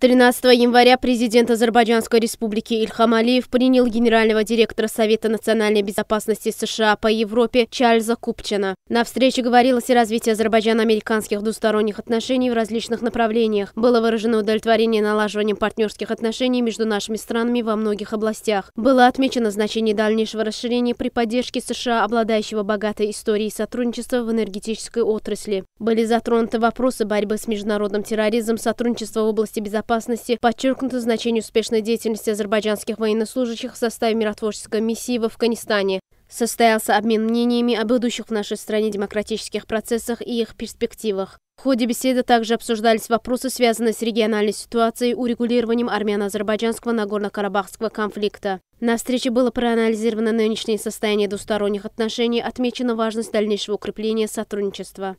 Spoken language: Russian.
13 января президент Азербайджанской республики Ильхам Алиев принял генерального директора Совета национальной безопасности США по Европе Чарльза Купчина. На встрече говорилось о развитии азербайджано-американских двусторонних отношений в различных направлениях. Было выражено удовлетворение налаживанием партнерских отношений между нашими странами во многих областях. Было отмечено значение дальнейшего расширения при поддержке США, обладающего богатой историей сотрудничества в энергетической отрасли. Были затронуты вопросы борьбы с международным терроризмом, сотрудничества в области безопасности безопасности, подчеркнуто значение успешной деятельности азербайджанских военнослужащих в составе миротворческой миссии в Афганистане. Состоялся обмен мнениями о будущих в нашей стране демократических процессах и их перспективах. В ходе беседы также обсуждались вопросы, связанные с региональной ситуацией и урегулированием армяно-азербайджанского Нагорно-Карабахского конфликта. На встрече было проанализировано нынешнее состояние двусторонних отношений, отмечена важность дальнейшего укрепления сотрудничества.